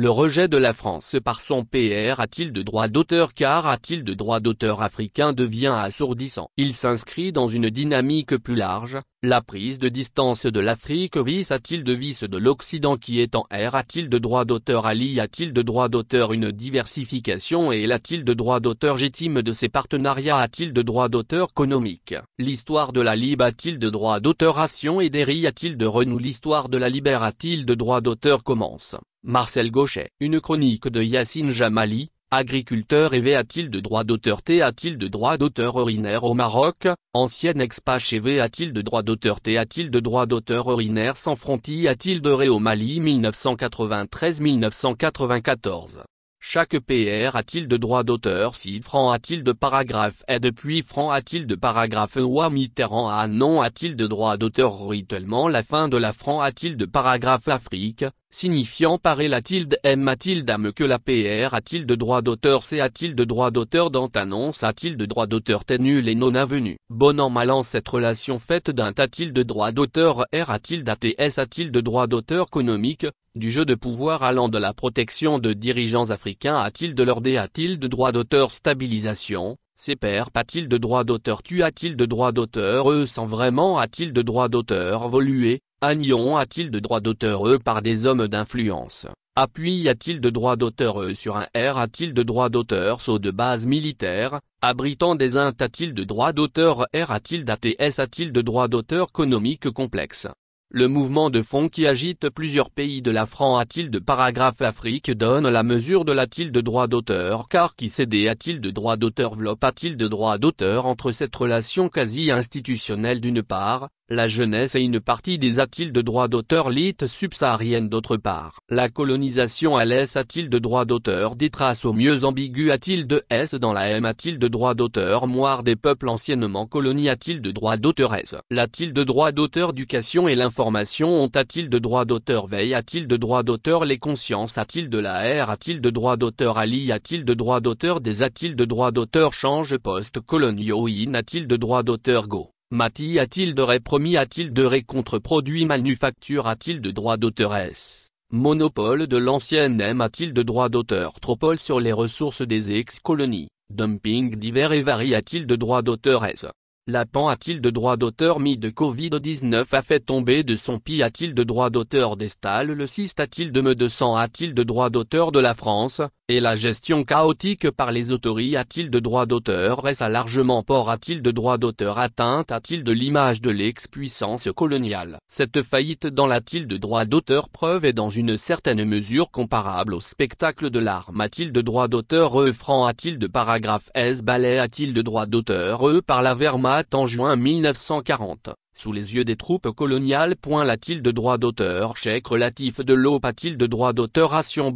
Le rejet de la France par son PR a-t-il de droit d'auteur car a-t-il de droit d'auteur africain devient assourdissant. Il s'inscrit dans une dynamique plus large, la prise de distance de l'Afrique vice a-t-il de vice de l'Occident qui est en R a-t-il de droit d'auteur Ali a-t-il de droit d'auteur une diversification et a-t-il de droit d'auteur gitime de ses partenariats a-t-il de droit d'auteur économique L'histoire de la Lib a-t-il de droit d'auteur Ration et Derry a-t-il de Renou L'histoire de la Libère a-t-il de droit d'auteur commence Marcel Gauchet. Une chronique de Yacine Jamali, agriculteur et a t il de droit d'auteur T a-t-il de droit d'auteur urinaire au Maroc, ancienne expat chez V a-t-il de droit d'auteur T a-t-il de droit d'auteur urinaire sans frontis a-t-il de ré au Mali 1993-1994. Chaque PR a-t-il de droit d'auteur Si franc a-t-il de paragraphe et depuis franc a-t-il de paragraphe ou Mitterrand à non a-t-il de droit d'auteur rituellement la fin de la franc a-t-il de paragraphe Afrique signifiant par la tilde M a que la PR a t il de droit d'auteur C a t il de droit d'auteur dans annonce a de droit d'auteur T et non avenu. Bon en mal an cette relation faite d'un A de droit d'auteur R a t il d'ATS a t il de droit d'auteur économique, du jeu de pouvoir allant de la protection de dirigeants africains a-t-il de leur D a t il de droit d'auteur stabilisation, pairs a-t-il de droit d'auteur Tu a-t-il de droit d'auteur eux sans vraiment a-t-il de droit d'auteur volué Agnon a-t-il de droit d'auteur eux par des hommes d'influence Appui a-t-il de droit d'auteur E sur un R a-t-il de droit d'auteur saut de base militaire, abritant des int a-t-il de droit d'auteur R a-t-il d'ATS a-t-il de droit d'auteur économique complexe Le mouvement de fond qui agite plusieurs pays de la France a-t-il de paragraphe Afrique donne la mesure de l'a-t-il de droit d'auteur car qui cédé a-t-il de droit d'auteur vlop a-t-il de droit d'auteur entre cette relation quasi institutionnelle d'une part, la jeunesse est une partie des a-t-il de droit d'auteur lit subsaharienne d'autre part. La colonisation à l'Est a-t-il de droit d'auteur des traces au mieux ambigu a-t-il de S dans la M a-t-il de droit d'auteur moire des peuples anciennement colonies a-t-il de droit d'auteur S L'a-t-il de droit d'auteur éducation et l'information ont a-t-il de droits d'auteur veille a-t-il de droit d'auteur les consciences a-t-il de la R a-t-il de droit d'auteur Ali a-t-il de droit d'auteur des a-t-il de droit d'auteur change post colonio in a-t-il de droit d'auteur go Mati a-t-il de répromis a-t-il de ré contre produit manufacture a-t-il de droit d'auteur S. Monopole de l'ancienne M a-t-il de droit d'auteur Tropole sur les ressources des ex-colonies, dumping divers et varie a-t-il de droit d'auteur S. Lapan a-t-il de droit d'auteur mis de Covid-19 a fait tomber de son pi a-t-il de droit d'auteur d'Estal le 6 a-t-il de me 200 a-t-il de droit d'auteur de la France, et la gestion chaotique par les autorités a-t-il de droit d'auteur est à largement port a-t-il de droit d'auteur atteinte a-t-il de l'image de l'ex-puissance coloniale Cette faillite dans l'a-t-il de droit d'auteur preuve est dans une certaine mesure comparable au spectacle de l'arme a-t-il de droit d'auteur e. franc a-t-il de paragraphe S ballet a-t-il de droit d'auteur E par la Wehrmacht en juin 1940 sous les yeux des troupes coloniales. Point il de droit d'auteur chèque relatif de l'eau a-t-il de droit d'auteur ration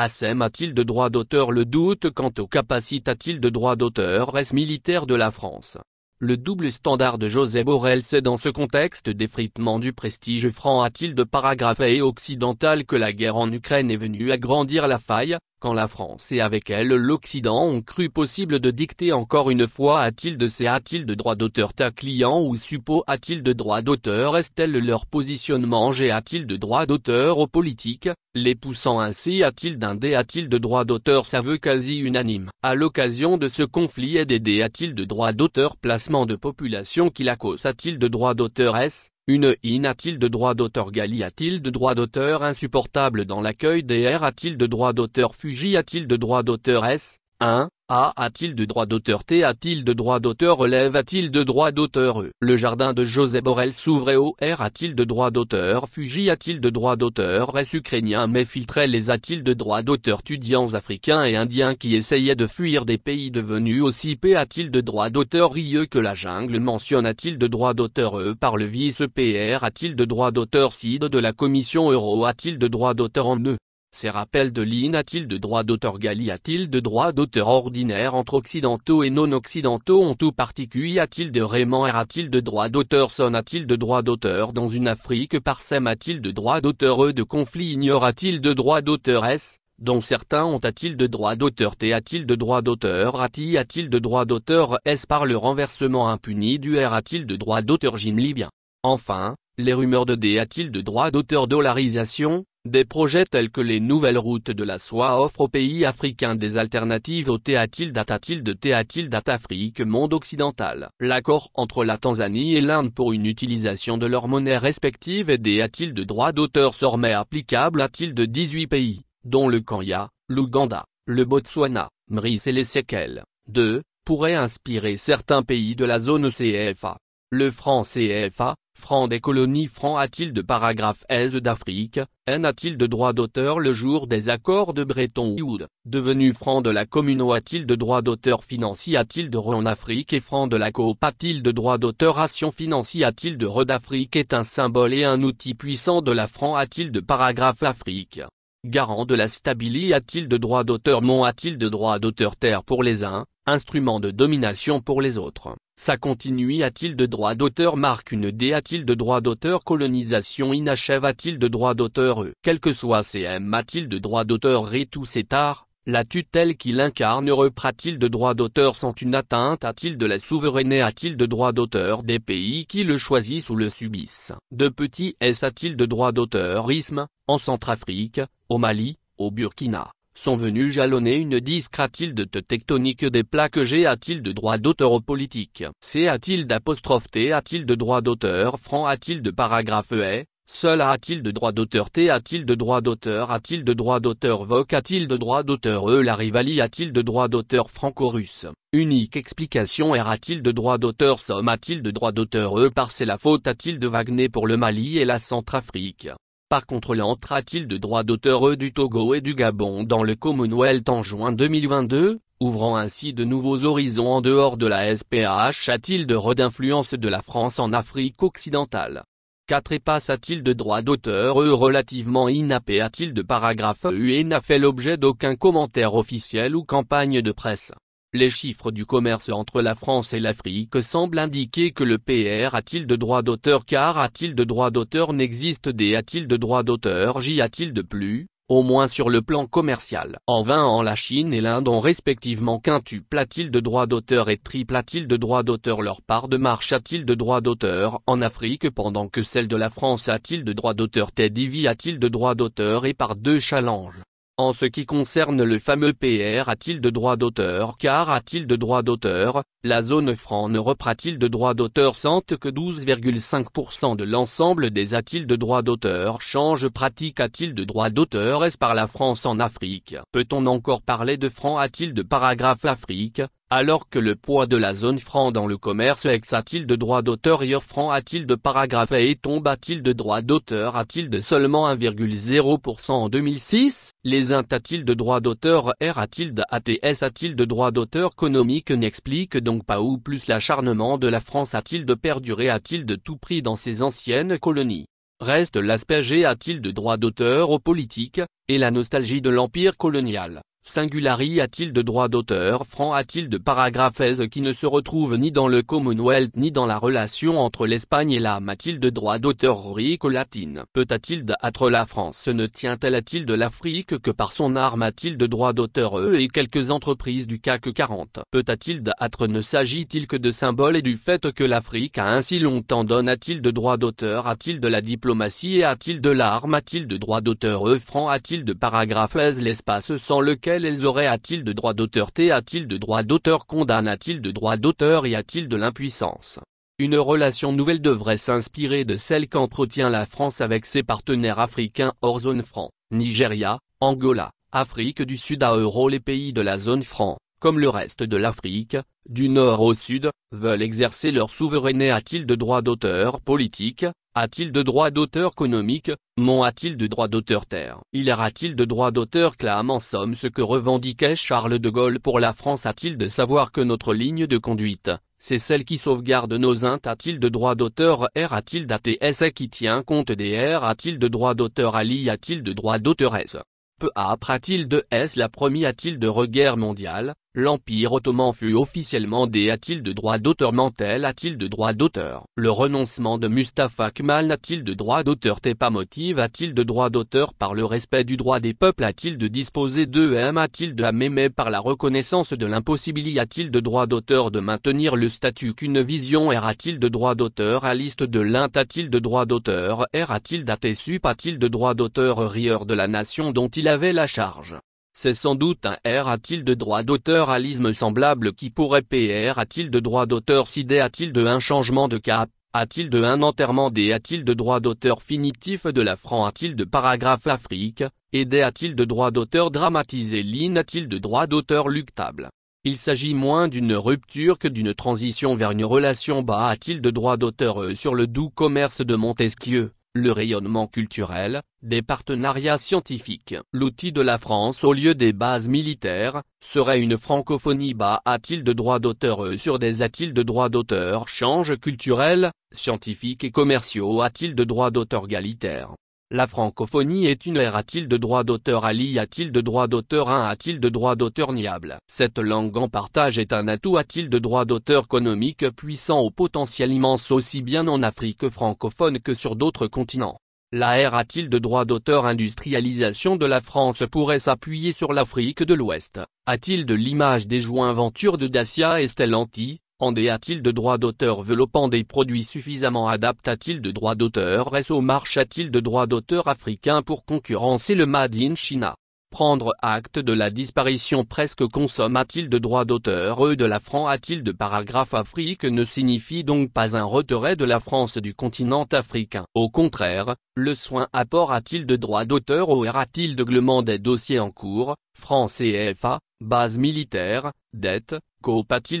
ASEM a-t-il de droit d'auteur Le doute quant aux capacités a-t-il de droit d'auteur Est-ce militaire de la France le double standard de José Borrell c'est dans ce contexte d'effritement du prestige franc a-t-il de paragraphe et occidental que la guerre en Ukraine est venue agrandir la faille, quand la France et avec elle l'Occident ont cru possible de dicter encore une fois a-t-il de ces a-t-il de droit d'auteur ta client ou suppos a-t-il de droit d'auteur est-elle leur positionnement j'ai a-t-il de droit d'auteur aux politiques, les poussant ainsi a-t-il d'un dé a-t-il de droit d'auteur ça veut quasi unanime. À l'occasion de ce conflit des d'aider a-t-il de droit d'auteur placement de population qui la cause a-t-il de droit d'auteur s. Une in a-t-il de droit d'auteur Gali a-t-il de droit d'auteur insupportable dans l'accueil des a-t-il de droit d'auteur Fuji a-t-il de droit d'auteur S 1. A. A-t-il de droit d'auteur T. A-t-il de droit d'auteur Relève A-t-il de droit d'auteur E. Le jardin de José Borrell s'ouvrait au R. A-t-il de droit d'auteur Fuji A-t-il de droit d'auteur S. ukrainien mais filtrait les A-t-il de droit d'auteur Étudiants africains et indiens qui essayaient de fuir des pays devenus aussi P. A-t-il de droit d'auteur Rieux que la jungle mentionne A-t-il de droit d'auteur E. Par le vice PR A-t-il de droit d'auteur CID de la Commission Euro A-t-il de droit d'auteur en E. Ces rappels de Li a-t-il de droit d'auteur Gali a-t-il de droit d'auteur ordinaire entre occidentaux et non-occidentaux En tout particulier a-t-il de Raymond R a-t-il de droit d'auteur Son a-t-il de droit d'auteur dans une Afrique parsem a-t-il de droit d'auteur E de conflit ignore t il de droit d'auteur S dont certains ont a-t-il de droit d'auteur T a-t-il de droit d'auteur A-t-il a-t-il de droit d'auteur S par le renversement impuni du R a-t-il de droit d'auteur Jim Libyen Enfin, les rumeurs de déatil de droits d'auteur dollarisation, des projets tels que les nouvelles routes de la soie offrent aux pays africains des alternatives au Théatil Datatil de Théatil afrique Monde Occidental. L'accord entre la Tanzanie et l'Inde pour une utilisation de leurs monnaies respectives et a-t-il de droits d'auteur sormais applicable à de 18 pays, dont le Kenya, l'Ouganda, le Botswana, Maurice et les Seychelles. 2. Pourrait inspirer certains pays de la zone CFA. Le franc CFA, Franc des colonies Franc a-t-il de paragraphe S d'Afrique, N a-t-il de droit d'auteur le jour des accords de Breton Woods, devenu franc de la ou a-t-il de droit d'auteur financier a-t-il de re en Afrique et franc de la Coop a-t-il de droit d'auteur action financier a-t-il de re d'Afrique est un symbole et un outil puissant de la franc a-t-il de paragraphe Afrique. Garant de la stabilité a-t-il de droit d'auteur Mon a-t-il de droit d'auteur Terre pour les uns, instrument de domination pour les autres sa continue a-t-il de droit d'auteur marque une D a-t-il de droit d'auteur colonisation inachève a-t-il de droit d'auteur E Quel que soit CM a-t-il de droit d'auteur Ré tout cet art, la tutelle qu'il incarne reprend t il de droit d'auteur sans une atteinte a-t-il de la souveraineté a-t-il de droit d'auteur des pays qui le choisissent ou le subissent De petit s a-t-il de droit d'auteurisme, en Centrafrique, au Mali, au Burkina sont venus jalonner une disque de tectonique des plaques G a-t-il de droit d'auteur politique C a-t-il d'apostrophe T a-t-il de droit d'auteur franc a-t-il de paragraphe E Seul a-t-il de droit d'auteur T a-t-il de droit d'auteur a-t-il de droit d'auteur Voc a-t-il de droit d'auteur E la rivalie a-t-il de droit d'auteur franco-russe Unique explication R a-t-il de droit d'auteur Somme a-t-il de droit d'auteur E par c'est la faute a-t-il de Wagner pour le Mali et la Centrafrique par contre l'entra-t-il de droits d'auteur euh, du Togo et du Gabon dans le Commonwealth en juin 2022, ouvrant ainsi de nouveaux horizons en dehors de la SPH a-t-il de d'influence de la France en Afrique occidentale Quatre et passe a-t-il de droits d'auteur E relativement inapé a-t-il de paragraphe e euh, et n'a fait l'objet d'aucun commentaire officiel ou campagne de presse les chiffres du commerce entre la France et l'Afrique semblent indiquer que le PR a-t-il de droit d'auteur car a-t-il de droit d'auteur n'existe des a-t-il de droit d'auteur j'y a-t-il de plus, au moins sur le plan commercial. En vain en la Chine et l'Inde ont respectivement quintuple a-t-il de droit d'auteur et triple a-t-il de droit d'auteur leur part de marche a-t-il de droit d'auteur en Afrique pendant que celle de la France a-t-il de droit d'auteur Teddy a-t-il de droit d'auteur et par deux challenges. En ce qui concerne le fameux PR a-t-il de droit d'auteur car a-t-il de droit d'auteur, la zone franc ne reprend il de droit d'auteur sente que 12,5% de l'ensemble des a-t-il de droit d'auteur change pratique a-t-il de droit d'auteur est-ce par la France en Afrique Peut-on encore parler de franc a-t-il de paragraphe Afrique, alors que le poids de la zone franc dans le commerce ex a-t-il de droit d'auteur hier franc a-t-il de paragraphe et tombe a-t-il de droit d'auteur a-t-il de seulement 1,0% en 2006, les int a-t-il de droit d'auteur R a-t-il de ATS a-t-il de droit d'auteur économique n'explique donc pas ou plus l'acharnement de la France a-t-il de perdurer a-t-il de tout prix dans ses anciennes colonies. Reste l'aspect G a-t-il de droit d'auteur aux politiques, et la nostalgie de l'empire colonial Singulari a-t-il de droit d'auteur franc a-t-il de paragraphèse qui ne se retrouve ni dans le Commonwealth ni dans la relation entre l'Espagne et la a-t-il de droit d'auteur rico latine peut a-t-il d'être la France ne tient-elle a-t-il de l'Afrique que par son arme a-t-il de droit d'auteur E et quelques entreprises du CAC 40 peut a-t-il d'être ne s'agit-il que de symboles et du fait que l'Afrique a ainsi longtemps donné a-t-il de droit d'auteur a-t-il de la diplomatie et a-t-il de l'arme a-t-il de droit d'auteur E franc a-t-il de paragraphèse l'espace sans lequel elles auraient A-t-il de droit d'auteur T A-t-il de droit d'auteur Condamne t il de droit d'auteur Y a-t-il de l'impuissance Une relation nouvelle devrait s'inspirer de celle qu'entretient la France avec ses partenaires africains hors zone franc, Nigeria, Angola, Afrique du Sud à euro les pays de la zone franc comme le reste de l'Afrique, du nord au sud, veulent exercer leur souveraineté a-t-il de droit d'auteur politique, a-t-il de droit d'auteur économique, mon a-t-il de droit d'auteur terre Il a-t-il de droit d'auteur clame en somme ce que revendiquait Charles de Gaulle pour la France a-t-il de savoir que notre ligne de conduite, c'est celle qui sauvegarde nos intes a-t-il de droit d'auteur R a-t-il d'ATS qui tient compte des R a-t-il de droit d'auteur Ali a-t-il de droit d'auteur S peu après a-t-il de S la première a-t-il de reguerre mondiale, L'Empire ottoman fut officiellement dé a-t-il de droit d'auteur mentel a-t-il de droit d'auteur Le renoncement de Mustafa Kemal n'a-t-il de droit d'auteur pas Motive a-t-il de droit d'auteur par le respect du droit des peuples a-t-il de disposer d'eux? M a-t-il de Amémé par la reconnaissance de l'impossibilité a-t-il de droit d'auteur de maintenir le statut qu'une vision R a-t-il de droit d'auteur à liste de l'int a-t-il de droit d'auteur R a-t-il d'ATSUP a-t-il de droit d'auteur Rieur de la nation dont il avait la charge c'est sans doute un R a-t-il de droit d'auteur à l'isme semblable qui pourrait PR a-t-il de droit d'auteur si D a-t-il de un changement de cap, a-t-il de un enterrement des a-t-il de droit d'auteur finitif de la franc a-t-il de paragraphe afrique, D a-t-il de droit d'auteur dramatisé l'in a-t-il de droit d'auteur luctable. Il s'agit moins d'une rupture que d'une transition vers une relation bas a-t-il de droit d'auteur euh, sur le doux commerce de Montesquieu le rayonnement culturel, des partenariats scientifiques. L'outil de la France au lieu des bases militaires, serait une francophonie bas il de droit d'auteur euh, sur des a-t-il de droit d'auteur change culturel, scientifique et commerciaux a-t-il de droit d'auteur Galitaire. La francophonie est une ère a-t-il de droit d'auteur Ali a-t-il de droit d'auteur 1 a-t-il de droit d'auteur niable Cette langue en partage est un atout a-t-il de droit d'auteur économique puissant au potentiel immense aussi bien en Afrique francophone que sur d'autres continents. La ère a-t-il de droit d'auteur industrialisation de la France pourrait s'appuyer sur l'Afrique de l'Ouest A-t-il de l'image des joints joint-ventures de Dacia et Stellantis dé a-t-il de droit d'auteur velopant des produits suffisamment adapte a-t-il de droit d'auteur SO Marche a-t-il de droit d'auteur africain pour concurrencer le Made in China Prendre acte de la disparition presque consomme a-t-il de droit d'auteur E de la France a-t-il de paragraphe Afrique ne signifie donc pas un retrait de la France du continent africain. Au contraire, le soin apport a-t-il de droit d'auteur ou a-t-il de glement des dossiers en cours, France et FA, base militaire, dette,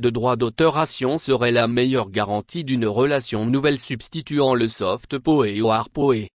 de droit d'autoration serait la meilleure garantie d'une relation nouvelle substituant le soft poe au hard poe.